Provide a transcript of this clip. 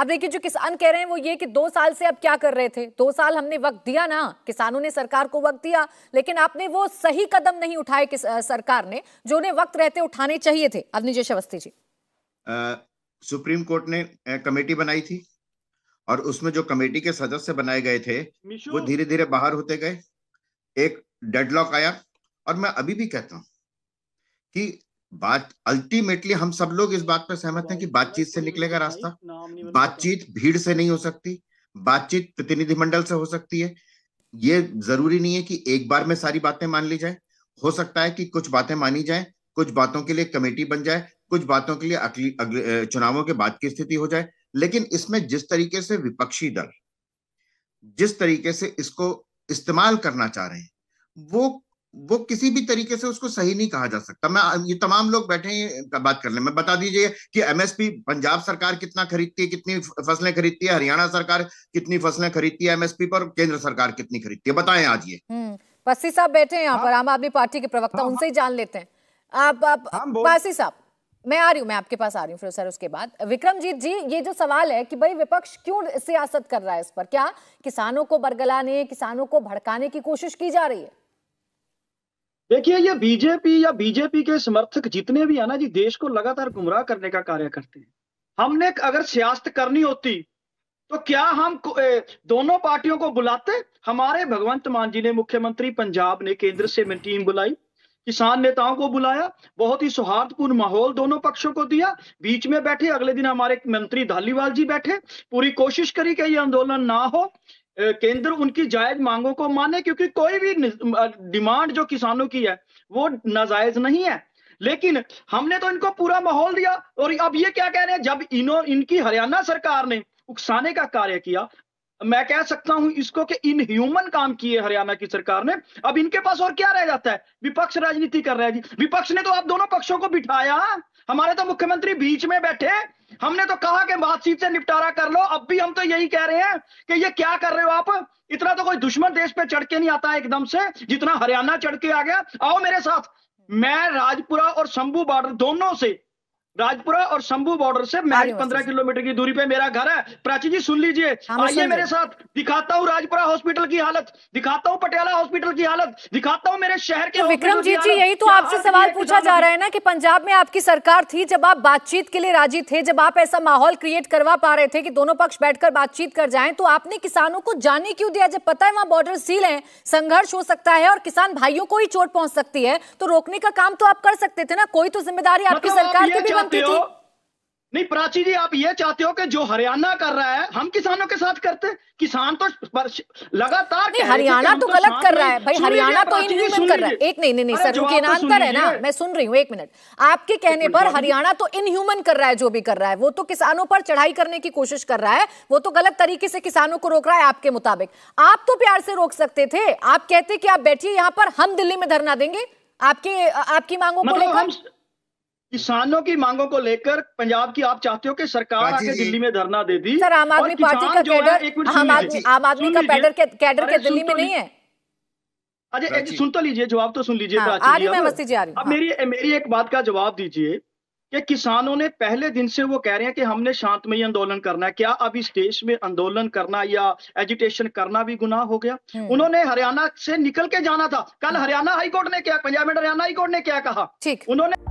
अब देखिए जो किसान कह रहे हैं वो ये कि दो साल से अब क्या कर रहे थे दो साल हमने वक्त दिया ना किसानों ने सरकार को वक्त दिया लेकिन आपने वो सही कदम नहीं उठाए किस सरकार ने जो उन्हें वक्त रहते उठाने चाहिए थे अग्निजय अवस्थी जी आ, सुप्रीम कोर्ट ने आ, कमेटी बनाई थी और उसमें जो कमेटी के सदस्य बनाए गए थे वो धीरे धीरे बाहर होते गए एक डेडलॉक आया और मैं अभी भी कहता हूं कि बात अल्टीमेटली हम सब लोग इस बात पर सहमत हैं कि बातचीत से निकलेगा रास्ता मतलब बातचीत भीड़ से नहीं हो सकती बातचीत प्रतिनिधिमंडल से हो सकती है ये जरूरी नहीं है कि एक बार में सारी बातें मान ली जाए हो सकता है कि कुछ बातें मानी जाए कुछ बातों के लिए कमेटी बन जाए कुछ बातों के लिए अगली अगले चुनावों के बाद की स्थिति हो जाए लेकिन इसमें जिस तरीके से विपक्षी दल जिस तरीके से इसको इस्तेमाल करना चाह रहे हैं वो वो किसी भी तरीके से उसको सही नहीं कहा जा सकता मैं ये तमाम लोग बैठे हैं बात कर ले मैं बता दीजिए कि एमएसपी पंजाब सरकार कितना खरीदती है कितनी फसलें खरीदती है हरियाणा सरकार कितनी फसलें खरीदती है एमएसपी पर केंद्र सरकार कितनी खरीदती है बताएं आज ये पसी हम्म, साहब बैठे हैं यहाँ पर हाँ। आम आदमी पार्टी के प्रवक्ता हाँ। उनसे ही जान लेते हैं आप आप पासी हाँ, साहब मैं आ रही हूँ मैं आपके पास आ रही हूँ फिर सर उसके बाद विक्रमजीत जी ये जो सवाल है कि भाई विपक्ष क्यों सियासत कर रहा है इस पर क्या किसानों को बरगलाने किसानों को भड़काने की कोशिश की जा रही है देखिए ये बीजेपी या बीजेपी के समर्थक जितने भी है ना जी देश को लगातार गुमराह करने का कार्य करते हैं हमने अगर सियासत करनी होती तो क्या हम दोनों पार्टियों को बुलाते हमारे भगवंत मान जी ने मुख्यमंत्री पंजाब ने केंद्र से टीम बुलाई किसान नेताओं को बुलाया बहुत ही सौहार्दपूर्ण माहौल दोनों पक्षों को दिया बीच में बैठे अगले दिन हमारे मंत्री धालीवाल जी बैठे पूरी कोशिश करी कि ये आंदोलन ना हो केंद्र उनकी जायज मांगों को माने क्योंकि कोई भी डिमांड जो किसानों की है वो नाजायज नहीं है लेकिन हमने तो इनको पूरा माहौल दिया और अब ये क्या कह रहे हैं जब इनो इनकी हरियाणा सरकार ने उकसाने का कार्य किया मैं कह सकता हूं इसको कि इनह्यूमन काम किए हरियाणा की सरकार ने अब इनके पास और क्या रह जाता है विपक्ष राजनीति कर रहा है जी विपक्ष ने तो आप दोनों पक्षों को बिठाया हमारे तो मुख्यमंत्री बीच में बैठे हमने तो कहा कि बातचीत से निपटारा कर लो अब भी हम तो यही कह रहे हैं कि ये क्या कर रहे हो आप इतना तो कोई दुश्मन देश पे चढ़ के नहीं आता एकदम से जितना हरियाणा चढ़ के आ गया आओ मेरे साथ मैं राजपुरा और शंभू बॉर्डर दोनों से राजपुरा और शंभू बॉर्डर से महज पंद्रह किलोमीटर की दूरी पे मेरा घर है प्राची जी सुन लीजिए हाँ, आइए मेरे साथ दिखाता हूँ राजपुरा हॉस्पिटल की हालत दिखाता हूँ पटियाला हॉस्पिटल की हालत दिखाता हूँ मेरे शहर के तो विक्रम जी, जी यही तो आपसे सवाल पूछा जा रहा है ना कि पंजाब में आपकी सरकार थी जब आप बातचीत के लिए राजी थे जब आप ऐसा माहौल क्रिएट करवा पा रहे थे की दोनों पक्ष बैठकर बातचीत कर जाए तो आपने किसानों को जाने क्यों दिया जब पता है वहाँ बॉर्डर सील है संघर्ष हो सकता है और किसान भाइयों को ही चोट पहुंच सकती है तो रोकने का काम तो आप कर सकते थे ना कोई तो जिम्मेदारी आपकी मतलब सरकार की भी चाहते हो नहीं प्राची जी आप ये चाहते हो कि जो हरियाणा कर रहा है हम किसानों के साथ करते किसान तो लगातार तो तो हरियाणा तो, गलत कर रहा है भाई हरियाणा तो इनह्यूमन कर रहा है एक नहीं नहीं सर रुकिए ना अंतर है ना मैं सुन रही हूँ एक मिनट आपके कहने पर हरियाणा तो इनह्यूमन कर रहा है जो भी कर रहा है वो तो किसानों पर चढ़ाई करने की कोशिश कर रहा है वो तो गलत तरीके से किसानों को रोक रहा है आपके मुताबिक आप तो प्यार से रोक सकते थे आप कहते कि आप बैठिए यहाँ पर हम दिल्ली में धरना देंगे आपके आपकी मांगों को मतलब लेकर किसानों की मांगों को लेकर पंजाब की आप चाहते हो कि सरकार हाँ आके दिल्ली में धरना दे दी सर आम आदमी पार्टी का कैडर आम आदमी का कैडर के कैडर के दिल्ली में तो नहीं है अजय हाँ, सुन तो लीजिए जवाब तो सुन लीजिए हाँ, अब मेरी मेरी एक बात का जवाब दीजिए कि किसानों ने पहले दिन से वो कह रहे हैं कि हमने शांतमयी आंदोलन करना है क्या अब इस देश में आंदोलन करना या एजिटेशन करना भी गुनाह हो गया हम्म। उन्होंने हरियाणा से निकल के जाना था कल हरियाणा हाईकोर्ट ने क्या पंजाब में हरियाणा हाईकोर्ट ने क्या कहा उन्होंने